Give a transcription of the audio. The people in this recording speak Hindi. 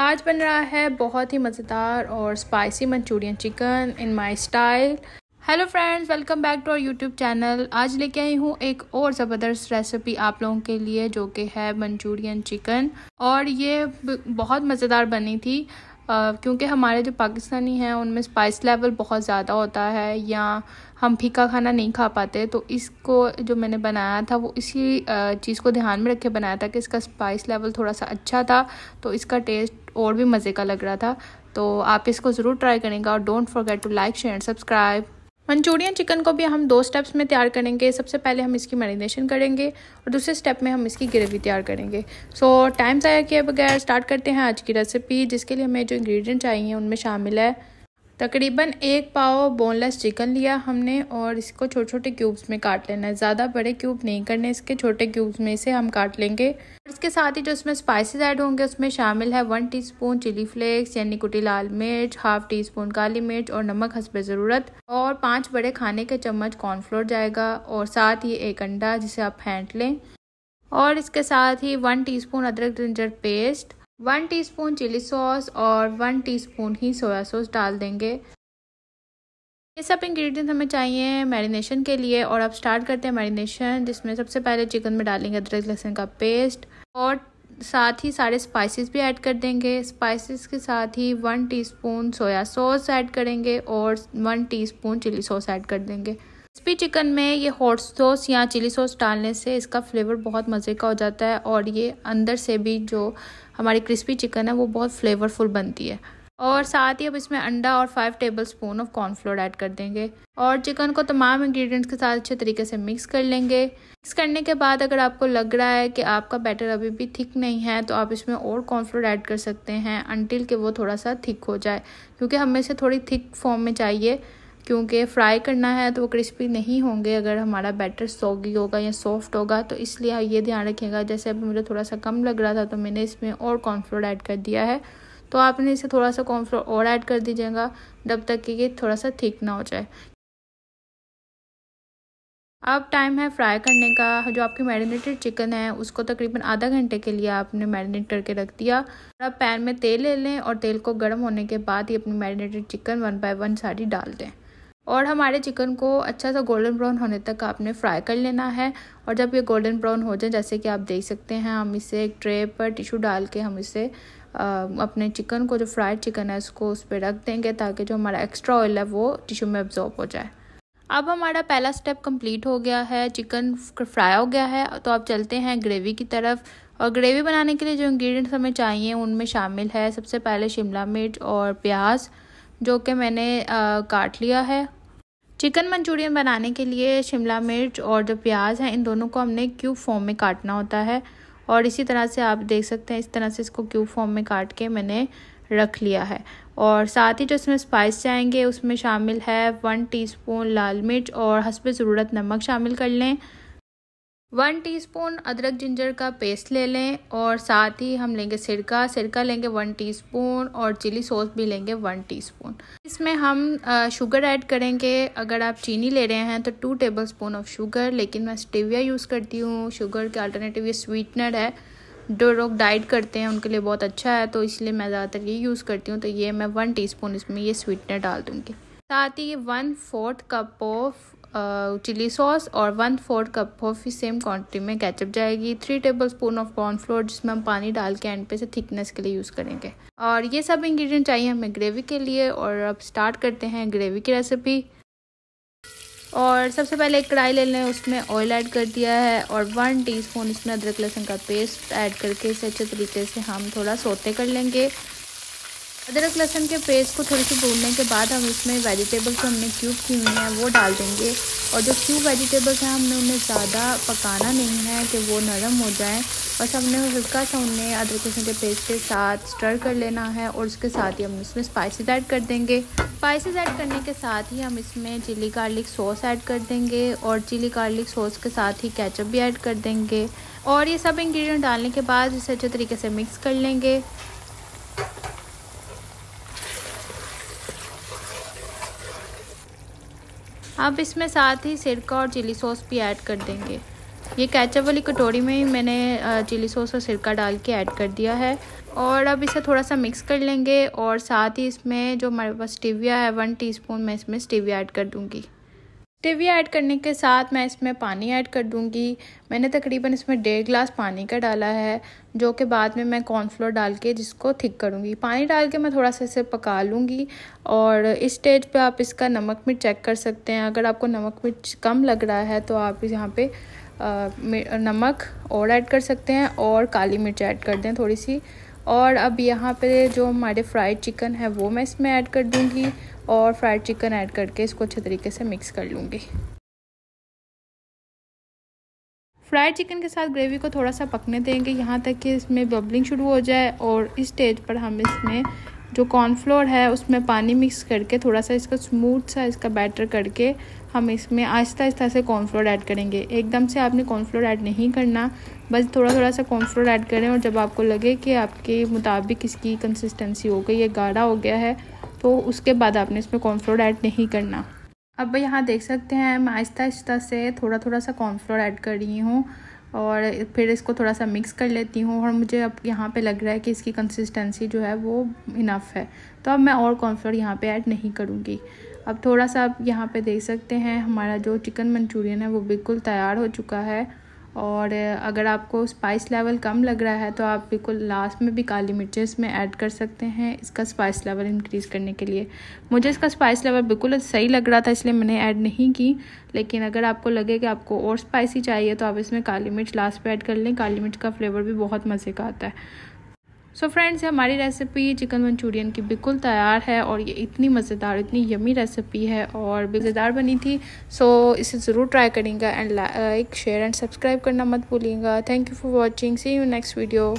आज बन रहा है बहुत ही मज़ेदार और spicy Manchurian chicken in my style hello friends welcome back to our YouTube channel आज लेके आई हूँ एक और ज़बरदस्त रेसिपी आप लोगों के लिए जो कि है मंचूरियन चिकन और ये बहुत मज़ेदार बनी थी क्योंकि हमारे जो पाकिस्तानी हैं उनमें स्पाइस लेवल बहुत ज़्यादा होता है या हम फीका खाना नहीं खा पाते तो इसको जो मैंने बनाया था वो इसी चीज़ को ध्यान में रख के बनाया था कि इसका स्पाइस लेवल थोड़ा सा अच्छा था तो इसका टेस्ट और भी मज़े का लग रहा था तो आप इसको ज़रूर ट्राई करेंगे और don't forget to like share subscribe Manchurian chicken को भी हम दो स्टेप्स में तैयार करेंगे सबसे पहले हम इसकी मैरिनेशन करेंगे और दूसरे स्टेप में हम इसकी ग्रेवी तैयार करेंगे सो टाइम ज़ाया किए बगैर स्टार्ट करते हैं आज की रेसिपी जिसके लिए हमें जो इंग्रेडिएंट चाहिए उनमें शामिल है तकरीबन एक पाव बोनलेस चिकन लिया हमने और इसको छोटे छोटे क्यूब्स में काट लेना है ज़्यादा बड़े क्यूब नहीं करने इसके छोटे क्यूब्स में से हम काट लेंगे इसके साथ ही जो इसमें स्पाइसेस ऐड होंगे उसमें शामिल है वन टीस्पून चिली फ्लेक्स यानी कुटी लाल मिर्च हाफ टी स्पून काली मिर्च और नमक हंसबे ज़रूरत और पाँच बड़े खाने के चम्मच कॉर्नफ्लोर जाएगा और साथ ही एक अंडा जिसे आप फेंट लें और इसके साथ ही वन टी अदरक ginger paste one teaspoon chilli sauce और वन टीस्पून ही सोया सॉस डाल देंगे ये सब इंग्रेडिएंट्स हमें चाहिए मैरिनेशन के लिए और अब स्टार्ट करते हैं मैरिनेशन जिसमें सबसे पहले चिकन में डालेंगे अदरक लहसुन का पेस्ट और साथ ही सारे स्पाइसेस भी ऐड कर देंगे स्पाइसेस के साथ ही one teaspoon soya sauce add करेंगे और one teaspoon chilli sauce add कर देंगे क्रिस्पी चिकन में ये हॉट सॉस या चिली सॉस डालने से इसका फ्लेवर बहुत मज़े का हो जाता है और ये अंदर से भी जो हमारी क्रिस्पी चिकन है वो बहुत फ्लेवरफुल बनती है और साथ ही अब इसमें अंडा और five tablespoon of cornflour add कर देंगे और चिकन को तमाम इंग्रेडिएंट्स के साथ अच्छे तरीके से मिक्स कर लेंगे मिक्स करने के बाद अगर आपको लग रहा है कि आपका बैटर अभी भी थिक नहीं है तो आप इसमें और कॉर्नफ्लोर ऐड कर सकते हैं अनटिल के वो थोड़ा सा थिक हो जाए क्योंकि हमें इसे थोड़ी थिक फॉर्म में चाहिए क्योंकि फ्राई करना है तो वो क्रिस्पी नहीं होंगे अगर हमारा बैटर सॉगी होगा या सॉफ्ट होगा तो इसलिए ये ध्यान रखिएगा जैसे अभी मुझे थोड़ा सा कम लग रहा था तो मैंने इसमें और कॉर्नफ्लोर ऐड कर दिया है तो आपने इसे थोड़ा सा कॉर्नफ्लोर और ऐड कर दीजिएगा जब तक कि ये थोड़ा सा थिक ना हो जाए अब टाइम है फ्राई करने का जो आपकी मैरिनेटेड चिकन है उसको तकरीबन आधा घंटे के लिए आपने मैरिनेट करके रख दिया अब पैन में तेल ले लें और तेल को गर्म होने के बाद ही अपनी marinated chicken one by one सारी डाल दें और हमारे चिकन को अच्छा सा गोल्डन ब्राउन होने तक आपने फ्राई कर लेना है और जब ये गोल्डन ब्राउन हो जाए जैसे कि आप देख सकते हैं हम इसे एक ट्रे पर टिशू डाल के हम इसे आ, अपने चिकन को जो फ्राइड चिकन है उसको उस पर रख देंगे ताकि जो हमारा एक्स्ट्रा ऑयल है वो टिशू में अब्जॉर्ब हो जाए अब हमारा पहला स्टेप कंप्लीट हो गया है चिकन फ्राई हो गया है तो अब चलते हैं ग्रेवी की तरफ और ग्रेवी बनाने के लिए जो इंग्रेडिएंट्स हमें चाहिए उनमें शामिल है सबसे पहले शिमला मिर्च और प्याज़ जो कि मैंने आ, काट लिया है चिकन मंचूरियन बनाने के लिए शिमला मिर्च और जो प्याज है इन दोनों को हमने क्यूब फॉर्म में काटना होता है और इसी तरह से आप देख सकते हैं इस तरह से इसको क्यूब फॉर्म में काट के मैंने रख लिया है और साथ ही जो इसमें स्पाइस जाएंगे उसमें शामिल है वन टीस्पून लाल मिर्च और हंसब ज़रूरत नमक शामिल कर लें वन टीस्पून अदरक जिंजर का पेस्ट ले लें और साथ ही हम लेंगे सिरका सिरका लेंगे वन टीस्पून और चिली सॉस भी लेंगे वन टीस्पून इसमें हम शुगर ऐड करेंगे अगर आप चीनी ले रहे हैं तो two tablespoon of sugar लेकिन मैं स्टिविया यूज़ करती हूँ शुगर के अल्टरनेटिव ये स्वीटनर है जो लोग डाइट करते हैं उनके लिए बहुत अच्छा है तो इसलिए मैं ज़्यादातर ये यूज़ करती हूँ तो ये मैं वन टी इसमें ये स्वीटनर डाल दूँगी साथ ही ये one fourth cup of chilli uh, sauce और one fourth cup of same quantity में कैचअप जाएगी three tablespoon of corn flour जिसमें हम पानी डाल के एंड पे से थिकनेस के लिए यूज़ करेंगे और ये सब इंग्रेडिएंट चाहिए हमें ग्रेवी के लिए और अब स्टार्ट करते हैं ग्रेवी की रेसिपी और सबसे पहले एक कढ़ाई ले लें उसमें ऑयल ऐड कर दिया है और वन स्पून इसमें अदरक लहसुन का पेस्ट ऐड करके इसे अच्छे तरीके से हम थोड़ा सोते कर लेंगे अदरक लहसन के पेस्ट को थोड़ी सी भूनने के बाद हम इसमें वेजिटेबल्स जो हमने क्यूब की हुई हैं वो डाल देंगे और जो क्यूब वेजिटेबल्स हैं हमने उन्हें ज़्यादा पकाना नहीं है कि वो नरम हो जाए बस हमने हल्का सा उन्हें अदरक लहसुन के पेस्ट के साथ स्टर कर लेना है और उसके साथ ही हम इसमें स्पाइसेस ऐड कर देंगे स्पाइसेस ऐड करने के साथ ही हम इसमें चिली गार्लिक सॉस ऐड कर देंगे और चिली गार्लिक सॉस के साथ ही कैचअप भी ऐड कर देंगे और ये सब इंग्रेडिएंट डालने के बाद इसे अच्छे तरीके से मिक्स कर लेंगे अब इसमें साथ ही सिरका और चिली सॉस भी ऐड कर देंगे ये कैचअप वाली कटोरी में ही मैंने चिली सॉस और सिरका डाल के ऐड कर दिया है और अब इसे थोड़ा सा मिक्स कर लेंगे और साथ ही इसमें जो हमारे पास स्टिविया है वन टीस्पून मैं इसमें स्टिविया ऐड कर दूँगी टिविया ऐड करने के साथ मैं इसमें पानी ऐड कर दूंगी मैंने तकरीबन इसमें डेढ़ गिलास पानी का डाला है जो कि बाद में मैं कॉर्नफ्लोर डाल के जिसको थिक करूँगी पानी डाल के मैं थोड़ा सा इसे पका लूँगी और इस स्टेज पे आप इसका नमक मिर्च चेक कर सकते हैं अगर आपको नमक मिर्च कम लग रहा है तो आप यहाँ पर नमक और ऐड कर सकते हैं और काली मिर्च ऐड कर दें थोड़ी सी और अब यहाँ पे जो हमारे फ्राइड चिकन है वो मैं इसमें ऐड कर दूँगी और फ्राइड चिकन ऐड करके इसको अच्छे तरीके से मिक्स कर लूँगी फ्राइड चिकन के साथ ग्रेवी को थोड़ा सा पकने देंगे यहाँ तक कि इसमें बबलिंग शुरू हो जाए और इस स्टेज पर हम इसमें जो कॉर्नफ्लोर है उसमें पानी मिक्स करके थोड़ा सा इसका स्मूथ सा इसका बैटर करके हम इसमें आहिस्ता आहिस्ता से कॉर्नफ्लोर ऐड करेंगे एकदम से आपने कॉर्नफ्लोर ऐड नहीं करना बस थोड़ा थोड़ा सा कॉर्नफ्लोर ऐड करें और जब आपको लगे कि आपके मुताबिक इसकी कंसिस्टेंसी हो गई है गाढ़ा हो गया है तो उसके बाद आपने इसमें कॉर्नफ्लोर ऐड नहीं करना अब यहाँ देख सकते हैं मैं आहिस्ता आहिस्ता से थोड़ा थोड़ा सा कॉर्नफ्लोर ऐड कर रही हूँ और फिर इसको थोड़ा सा मिक्स कर लेती हूँ और मुझे अब यहाँ पे लग रहा है कि इसकी कंसिस्टेंसी जो है वो इनफ है तो अब मैं और कॉर्नफ्लोर यहाँ पे ऐड नहीं करूँगी अब थोड़ा सा आप यहाँ पे देख सकते हैं हमारा जो चिकन मंचूरियन है वो बिल्कुल तैयार हो चुका है और अगर आपको स्पाइस लेवल कम लग रहा है तो आप बिल्कुल लास्ट में भी काली मिर्चें इसमें ऐड कर सकते हैं इसका स्पाइस लेवल इंक्रीज़ करने के लिए मुझे इसका स्पाइस लेवल बिल्कुल सही लग रहा था इसलिए मैंने ऐड नहीं की लेकिन अगर आपको लगे कि आपको और स्पाइसी चाहिए तो आप इसमें काली मिर्च लास्ट पर ऐड कर लें काली मिर्च का फ्लेवर भी बहुत मज़े का आता है सो so फ्रेंड्स हमारी रेसिपी चिकन मंचूरियन की बिल्कुल तैयार है और ये इतनी मज़ेदार इतनी यमी रेसिपी है और मज़ेदार बनी थी सो so, इसे ज़रूर ट्राई करेंगे and like share and subscribe करना मत भूलिएगा thank you for watching see you next video